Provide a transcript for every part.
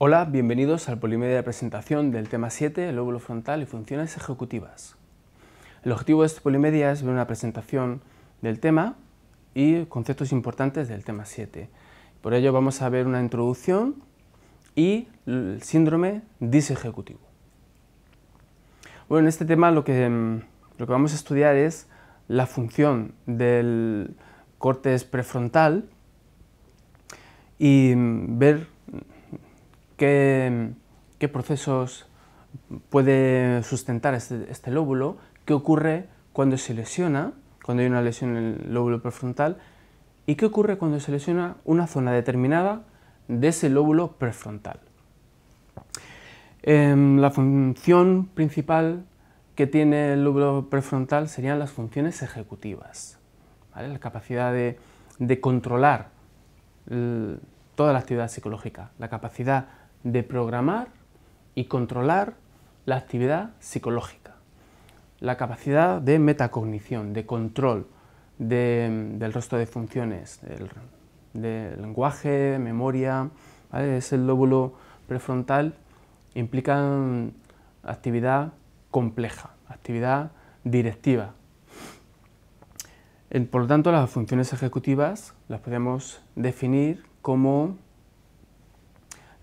Hola, bienvenidos al polimedia de presentación del tema 7, el lóbulo frontal y funciones ejecutivas. El objetivo de este polimedia es ver una presentación del tema y conceptos importantes del tema 7. Por ello vamos a ver una introducción y el síndrome disejecutivo. Bueno, en este tema lo que, mm, lo que vamos a estudiar es la función del córtex prefrontal y mm, ver qué, procesos puede sustentar este, este, lóbulo, qué ocurre cuando se lesiona, cuando hay una lesión en el lóbulo prefrontal, y qué ocurre cuando se lesiona una zona determinada de ese lóbulo prefrontal. Em, la función principal que tiene el lóbulo prefrontal serían las funciones ejecutivas, la capacidad de, controlar toda la actividad psicológica, la capacidad de de programar y controlar la actividad psicológica, la capacidad de metacognición, de control mm, del resto de funciones, del, lenguaje, memoria, ¿vale? es el lóbulo prefrontal, implican mm, actividad compleja, actividad directiva. Por lo tanto, las funciones ejecutivas las podemos definir como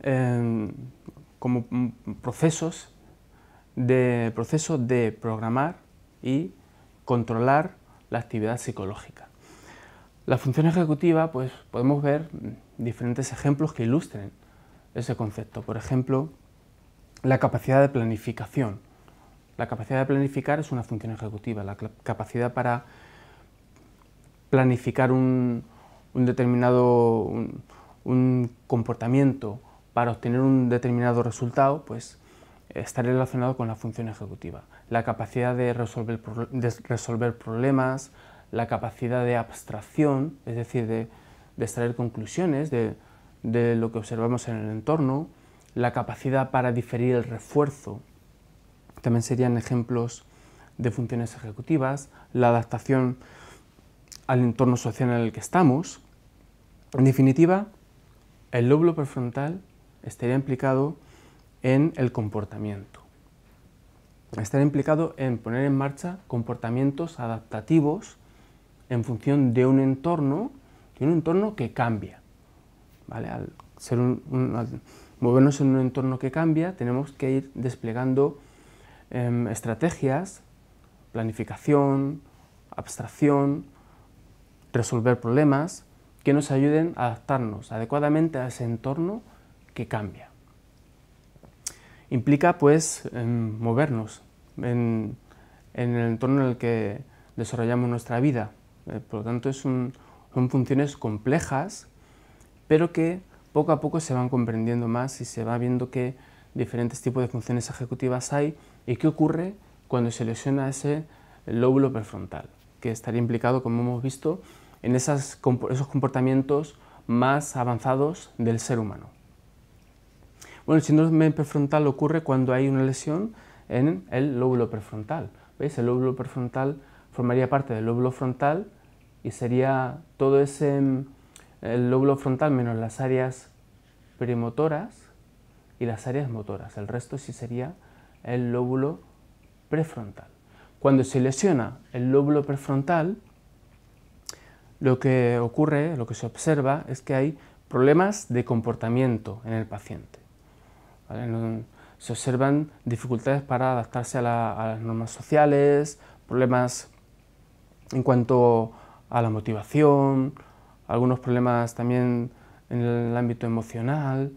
Em, como mm, procesos de, de programar y controlar la actividad psicológica. La función ejecutiva, pues podemos ver mm, diferentes ejemplos que ilustren ese concepto. Por ejemplo, la capacidad de planificación. La capacidad de planificar es una función ejecutiva, la capacidad para planificar un, determinado un comportamiento, para obtener un determinado resultado, pues está relacionado con la función ejecutiva. La capacidad de resolver, resolver problemas, la capacidad de abstracción, es decir, de, extraer conclusiones de, de lo que observamos en el entorno, la capacidad para diferir el refuerzo, también serían ejemplos de funciones ejecutivas, la adaptación al entorno social en el que estamos. En definitiva, el lóbulo prefrontal estaría implicado en el comportamiento. Estaría implicado en poner en marcha comportamientos adaptativos en función de un entorno, un entorno que cambia. ¿vale? Al, ser movernos en un entorno que cambia, tenemos que ir desplegando em, estrategias, planificación, abstracción, resolver problemas que nos ayuden a adaptarnos adecuadamente a ese entorno que cambia. Implica pues movernos en, el entorno en el que desarrollamos nuestra vida. Eh, por lo tanto, es son funciones complejas, pero que poco a poco se van comprendiendo más y se va viendo que diferentes tipos de funciones ejecutivas hay y qué ocurre cuando se lesiona ese lóbulo prefrontal, que estaría implicado, como hemos visto, en esas, esos comportamientos más avanzados del ser humano. Bueno, el síndrome prefrontal ocurre cuando hay una lesión en el lóbulo prefrontal. ¿Veis? El lóbulo prefrontal formaría parte del lóbulo frontal y sería todo ese mm, el lóbulo frontal menos las áreas premotoras y las áreas motoras. El resto sí sería el lóbulo prefrontal. Cuando se lesiona el lóbulo prefrontal, lo que ocurre, lo que se observa, es que hay problemas de comportamiento en el paciente. Se observan dificultades para adaptarse a, las normas sociales, problemas en cuanto a la motivación, algunos problemas también en el ámbito emocional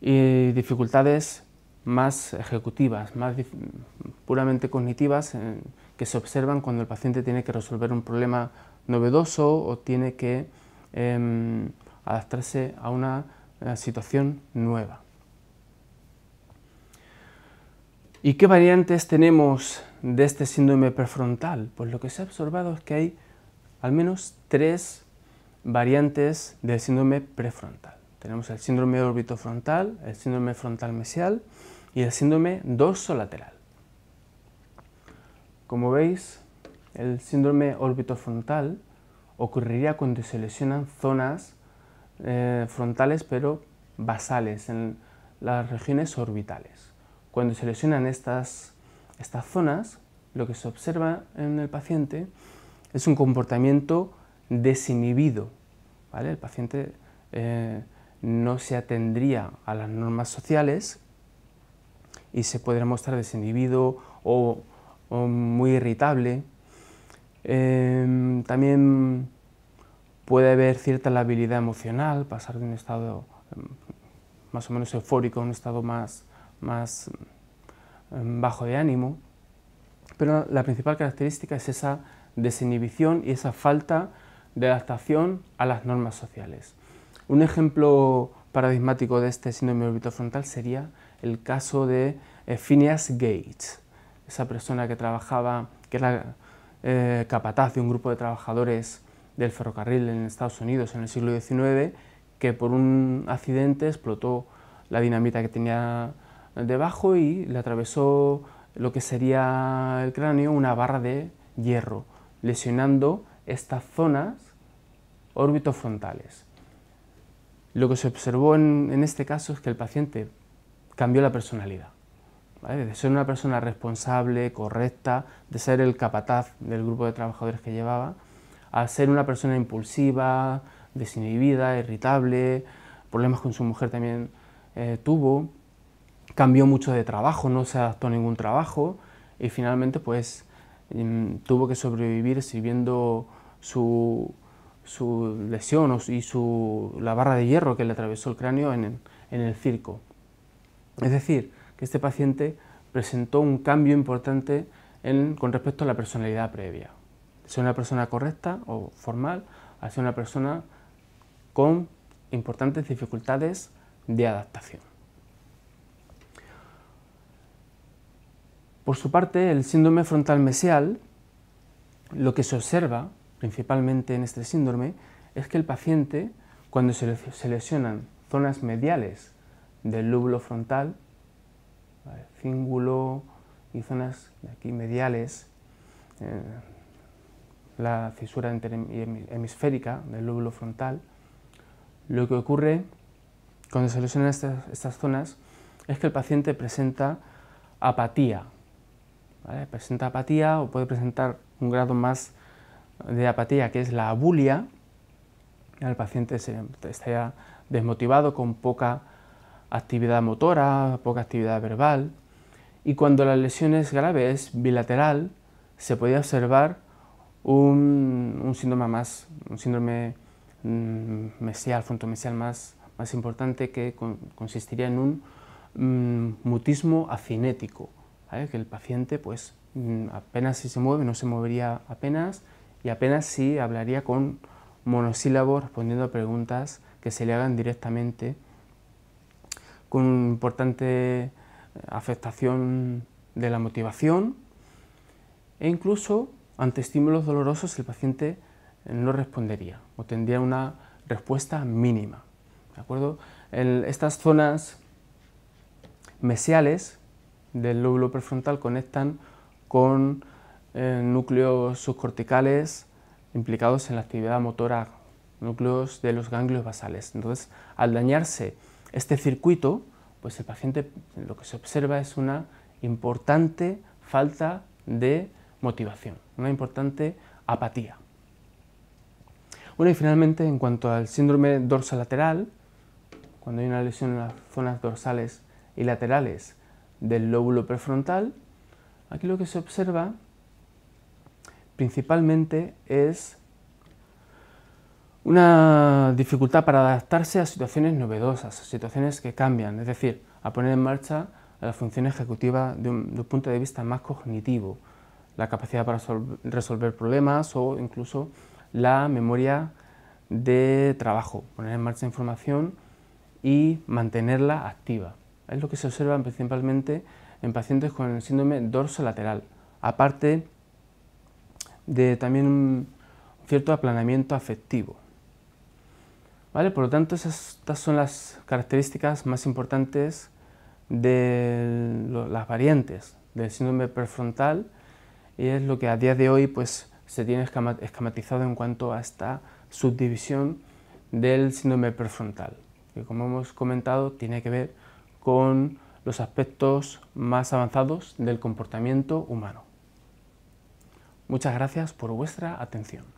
y dificultades más ejecutivas, más puramente cognitivas, eh, que se observan cuando el paciente tiene que resolver un problema novedoso o tiene que em, adaptarse a una eh, situación nueva. ¿Y qué variantes tenemos de este síndrome prefrontal? Pues lo que se ha observado es que hay al menos tres variantes del síndrome prefrontal. Tenemos el síndrome orbitofrontal, el síndrome frontal mesial y el síndrome dorsolateral. Como veis, el síndrome orbitofrontal ocurriría cuando se lesionan zonas eh, frontales pero basales en las regiones orbitales. Cuando se lesionan estas, estas zonas, lo que se observa en el paciente es un comportamiento desinhibido. El paciente eh, no se atendría a las normas sociales y se podría mostrar desinhibido o, muy irritable. Em, también puede haber cierta labilidad emocional, pasar de un estado em, más o menos eufórico a un estado más más em, bajo de ánimo, pero la principal característica es esa desinhibición y esa falta de adaptación a las normas sociales. Un ejemplo paradigmático de este síndrome orbitofrontal sería el caso de eh, Phineas Gates, esa persona que trabajaba, que era eh, capataz de un grupo de trabajadores del ferrocarril en Estados Unidos en el siglo XIX, que por un accidente explotó la dinamita que tenía debajo y le atravesó lo que sería el cráneo una barra de hierro, lesionando estas zonas órbitos frontales. Lo que se observó en, este caso es que el paciente cambió la personalidad. De ser una persona responsable, correcta, de ser el capataz del grupo de trabajadores que llevaba, a ser una persona impulsiva, desinhibida, irritable, problemas con su mujer también eh, tuvo, cambió mucho de trabajo, no se adaptó a ningún trabajo y finalmente pues mm, tuvo que sobrevivir sirviendo su, su lesión y su, la barra de hierro que le atravesó el cráneo en, el, circo. Es decir, que este paciente presentó un cambio importante con respecto a la personalidad previa. Ser una persona correcta o formal a una persona con importantes dificultades de adaptación. Por su parte, el síndrome frontal mesial, lo que se observa principalmente en este síndrome es que el paciente, cuando se lesionan zonas mediales del lóbulo frontal, cíngulo y zonas aquí mediales, eh, la fisura hemisférica del lóbulo frontal, lo que ocurre cuando se lesionan estas zonas es que el paciente presenta apatía, Presenta apatía o puede presentar un grado más de apatía, que es la abulia. El paciente se, está desmotivado, con poca actividad motora, poca actividad verbal. Y cuando la lesión es grave, es bilateral, se podía observar un, síndrome más, un síndrome mm, mesial, frontomesial más, importante que consistiría en un mm, mutismo acinético que el paciente pues mm, apenas si se mueve, no se movería apenas y apenas si hablaría con monosílabos respondiendo a preguntas que se le hagan directamente con importante eh, afectación de la motivación e incluso ante estímulos dolorosos el paciente eh, no respondería o tendría una respuesta mínima. ¿de acuerdo? estas zonas mesiales del lóbulo prefrontal conectan con eh, núcleos subcorticales implicados en la actividad motora, núcleos de los ganglios basales. Entonces, al dañarse este circuito, pues el paciente lo que se observa es una importante falta de motivación, una importante apatía. Bueno, y finalmente, en cuanto al síndrome dorsolateral, cuando hay una lesión en las zonas dorsales y laterales del lóbulo prefrontal, aquí lo que se observa principalmente es una dificultad para adaptarse a situaciones novedosas, situaciones que cambian, es decir, a poner en marcha la función ejecutiva de un punto de vista más cognitivo, la capacidad para resolver problemas o incluso la memoria de trabajo, poner en marcha información y mantenerla activa es lo que se observa principalmente en pacientes con el síndrome lateral aparte de también un cierto aplanamiento afectivo. ¿Vale? Por lo tanto, estas son las características más importantes de las variantes del síndrome prefrontal y es lo que a día de hoy pues, se tiene esquematizado en cuanto a esta subdivisión del síndrome prefrontal, que como hemos comentado tiene que ver con los aspectos más avanzados del comportamiento humano. Muchas gracias por vuestra atención.